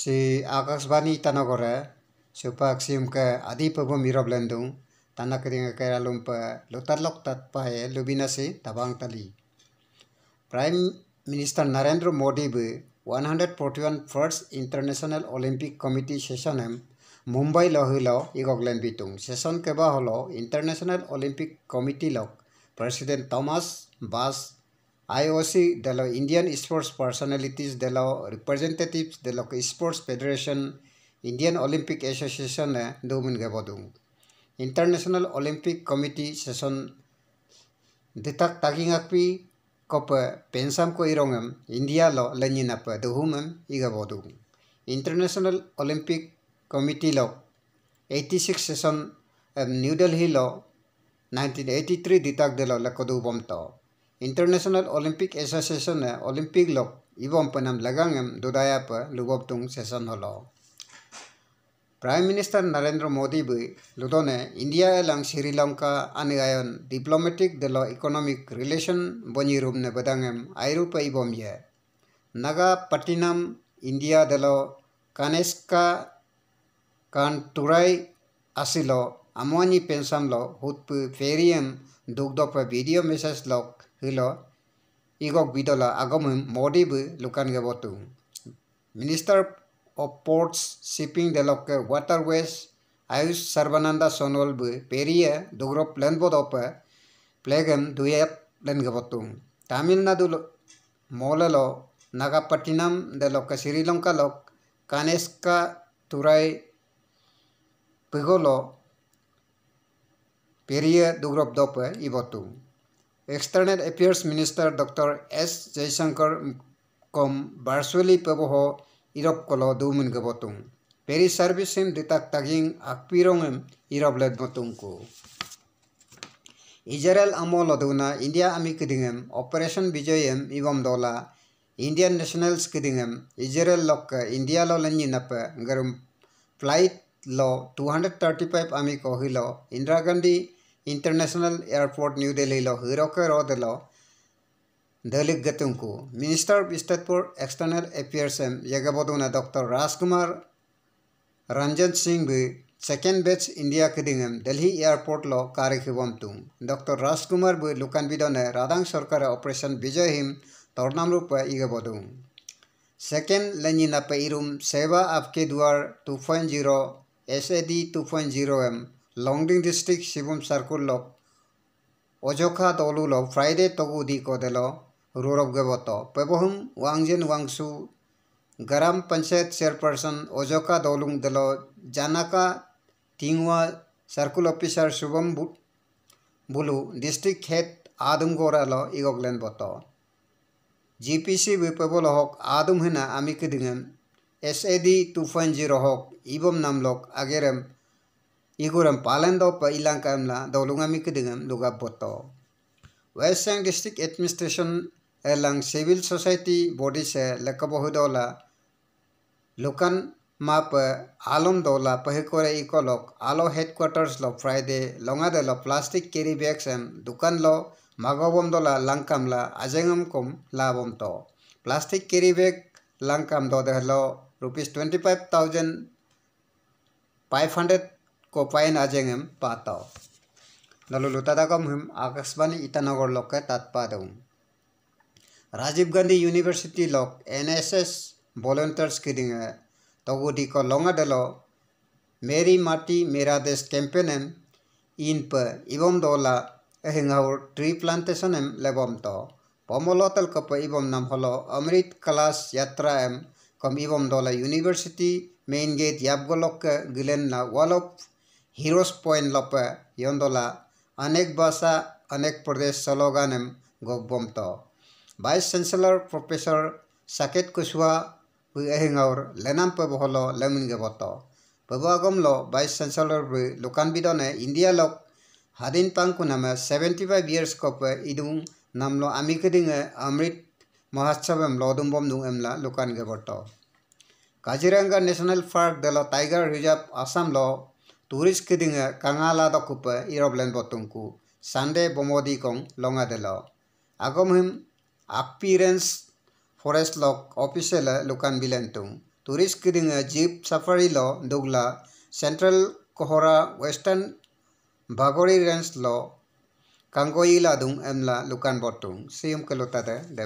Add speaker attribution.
Speaker 1: ஸ்ரீ ஆகாஷ்வாணி தனகுர சுபாக்சிம்க அதிபபு மீரோப்லந்தும் தன்னக்கிரிங்க கேரளும் இப்போ லுத்தர்லோக் தத்பாய லுபினசி தபாங் தலி பிரைம் மினிஸ்டர் நரேந்திர மோடிபு one hundred forty one first international olympic committee செஷனம் மும்பை லஹிலோ இகக்லேம்பித்தும் செஷன் கேபா ஹலோ இன்டர்நேஷனல் ஒலிம்பிக் கமிட்டி லோக் president Thomas Bach I O' C দেল ইণ্ডিয়ান স্পৰ্টছ পাৰ্চনেলিটিজ দেল ৰিপ্ৰেজেণ্টেটিভছ দেল স্পৰ্টছ ফেডাৰেশ্যন ইণ্ডিয়ান অলিম্পিক এছ'চিয়েশ্যনে দৌমিন গেবদুং ইণ্টাৰনেশ্যনেল অলিম্পিক কমিটি ছেশ্যন দিতাক তাকিঙাকপি কপে পেনচাম কৈ ৰঙেম ইণ্ডিয়া ল লেঙি নাপে দহুমেম ই গেবদুং ইণ্টাৰনেশ্যনেল অলিম্পিক কমিটি লক eighty six session new Delhi ল নাইণ্টিন এইটি থ্ৰী দিতাক দেল লেকদৌ বমত इंटरनेशनल ओलंपिक एसोसिएशन ने ओलंपिक लोक इवम पनम लगांग दुदाया पर तुंग सेशन हलो प्राइम मिनिस्टर नरेंद्र मोदी भी लुदोने इंडिया एलंग श्रीलंका अनुयायन डिप्लोमेटिक दलो इकोनॉमिक रिलेशन बनी रूम ने बदांग आयरूप इवम ये नागापट्टिनम इंडिया दलो कानेस्का कांटुराई असिलो আমনি পেঞ্চন ল হুৎপু ফেৰিয়েন দুগ্ধ ভিডিঅ মেছেজ লক হল ইগক বিদল আগম মদি লোকান গেব তু মিনিষ্টাৰ অফ পৰ্টছ শ্বিপিং ডেলকে ৱাটাৰ ৱেছ আয়ুষ সর্বানন্দ সোনোল পেরিয়ে দুগ্রব লেনবদপ প্লেগেন দুয়েপ লেনগেবত তামিলনাডু মৌলল নাগাপট্টিনম দেলক শ্রীলঙ্কা লোক কানেসকা তুরাই পিগল Peria Dugrop Dope Ibotum. External Affairs Minister Dr. S. Jaisankar Kom Barsweli Peboho Irop Kolo Dumin Gabotum. Peri Service Him Ditak Taging Akpirongem Irop Led Botumku. Israel Amol Aduna India Amikidingem Operation Bijoyem Ibom Dola Indian Nationals Kidingem Israel Lokka India Lolanjinapa Garum Flight Law 235 Amiko Hilo Indra Gandhi international airport new Delhi লৈৰকে ৰ দেল দলিক গেতুংকু minister of ষ্টেটপৰ external affairs এম য়েগাবদনা doctor Rajkumar Ranjan Singh বি second বেটছ ইণ্ডিয়া কিডিং এম দিল্লী এয়াৰপৰ্ট ল কাৰি শিৱমটো ডক্টৰ ৰাজকুমাৰ বি লোকানবিদনে ৰাডাং চৰকাৰে অপাৰেশ্যন বিজয় হিম তৰনাম ৰূপে ইগাবদু ছেকেণ্ড লেঙি নাপে ইৰুম ছেৱা আফকে দুৱাৰ two point zero' S A D two point zero' এম Longding district Sibum circle of Ojoka Tolulo Friday Togu di Kodelo Rurab Gavoto Pebohum Wangjin Wangsu Garam Panchayat Chairperson Ojoka Dolung Delo Janaka Tingwa Circle Officer Shubham Bulu District Head आदम गोरालो इगोगलेन बतो GPC विपेबल हक आदम Hina आमिक दिंगन SAD 2.0 हक इबम नामलोक आगेरम Iguram palan daw pa ilang kaam la daw lungami kadingam luga boto. Western District Administration elang Civil Society Body sa lakabahu daw la lukan map alam daw la pahikore ikolok alo headquarters lo Friday longa de lo plastic carry bags and dukan lo magawam daw la langkam la ajangam kum labam to. Plastic carry bag langkam daw de lo rupees 25,500 कोपायन आजेंगम पाताओ नलु हम आकाशवाणी ईटानगर लोक के तत्पादम Rajiv Gandhi university लोक N S S volunteers की दिन तगुदी को लोंगा डलो मेरी माटी मेरा देश कैंपेन एम इन पर इवम दोला अहिंगावर ट्री प्लांटेशन एम लेबम तो पमलोतल कप इवम नाम हलो अमृत क्लास यात्रा एम कम इवम दोला यूनिवर्सिटी मेन गेट याबगोलोक गिलेन ना वॉल ऑफ హీరోస్ పోయిన లోప ఎందుల అనేక భాష అనేక ప్రదేశ్ సలోగానం గొబ్బొంత వైస్ చాన్సలర్ ప్రొఫెసర్ సాకేత్ కుశ్వా హుయర్ లెనాం పెబహల లెమినగత పెబాగమ్ల వైస్ చాన్సలర్ బ లుకানবিদনে ইন্ডিয়া লক হাদিন পাংকু নামে সেভেন্টি ফাইভ ইয়ার্স কপে ইডুং নামলো আমি কেদিং অমৃত মহোৎসব এমল অদম্বম দু এমলা লোকান গেবট কাজিরাঙ্গা ন্যাশনাল পার্ক দেল tiger reserve Assam Turis kidinga kangala do kupa iroblen botungku sande bomodi kong longa delo agom appearance forest lok official e lukan bilentung Turis kidinga jeep safari lo dugla central kohora western bagori range lo kangoi ladung emla lukan botung Siyum kelotada de